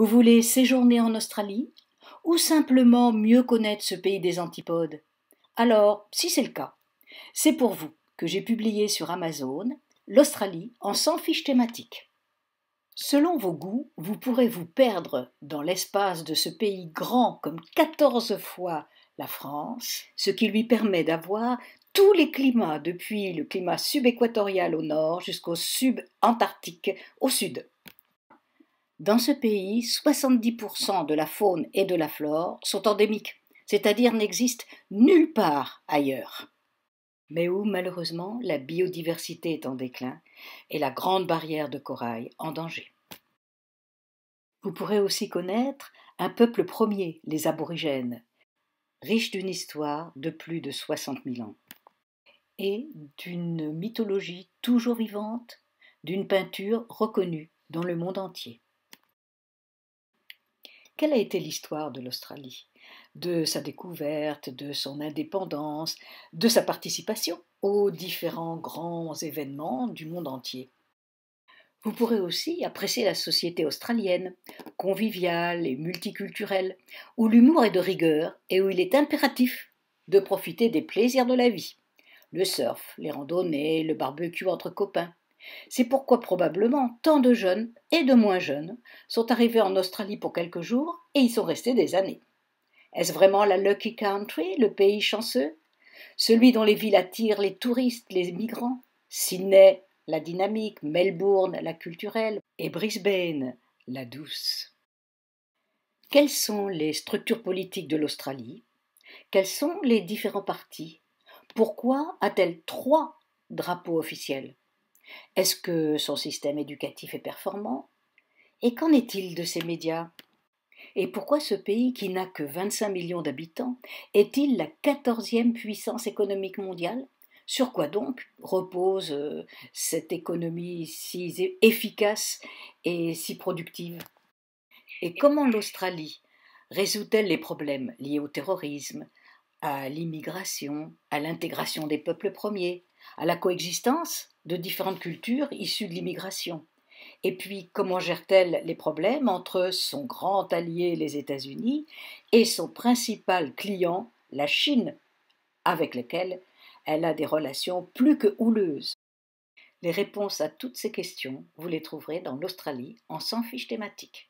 Vous voulez séjourner en Australie ou simplement mieux connaître ce pays des antipodes Alors, si c'est le cas, c'est pour vous que j'ai publié sur Amazon l'Australie en 100 fiches thématiques. Selon vos goûts, vous pourrez vous perdre dans l'espace de ce pays grand comme 14 fois la France, ce qui lui permet d'avoir tous les climats, depuis le climat subéquatorial au nord jusqu'au subantarctique au sud. Dans ce pays, 70% de la faune et de la flore sont endémiques, c'est-à-dire n'existent nulle part ailleurs. Mais où, malheureusement, la biodiversité est en déclin et la grande barrière de corail en danger. Vous pourrez aussi connaître un peuple premier, les aborigènes, riche d'une histoire de plus de 60 000 ans et d'une mythologie toujours vivante, d'une peinture reconnue dans le monde entier. Quelle a été l'histoire de l'Australie De sa découverte, de son indépendance, de sa participation aux différents grands événements du monde entier. Vous pourrez aussi apprécier la société australienne, conviviale et multiculturelle, où l'humour est de rigueur et où il est impératif de profiter des plaisirs de la vie. Le surf, les randonnées, le barbecue entre copains. C'est pourquoi probablement tant de jeunes et de moins jeunes sont arrivés en Australie pour quelques jours et y sont restés des années. Est-ce vraiment la Lucky Country, le pays chanceux Celui dont les villes attirent les touristes, les migrants Sydney, la dynamique, Melbourne, la culturelle, et Brisbane, la douce. Quelles sont les structures politiques de l'Australie Quels sont les différents partis Pourquoi a-t-elle trois drapeaux officiels est-ce que son système éducatif est performant Et qu'en est-il de ses médias Et pourquoi ce pays, qui n'a que 25 millions d'habitants, est-il la 14e puissance économique mondiale Sur quoi donc repose euh, cette économie si efficace et si productive Et comment l'Australie résout-elle les problèmes liés au terrorisme, à l'immigration, à l'intégration des peuples premiers, à la coexistence de différentes cultures issues de l'immigration. Et puis, comment gère-t-elle les problèmes entre son grand allié, les États-Unis, et son principal client, la Chine, avec laquelle elle a des relations plus que houleuses Les réponses à toutes ces questions, vous les trouverez dans l'Australie en sans fiches thématiques.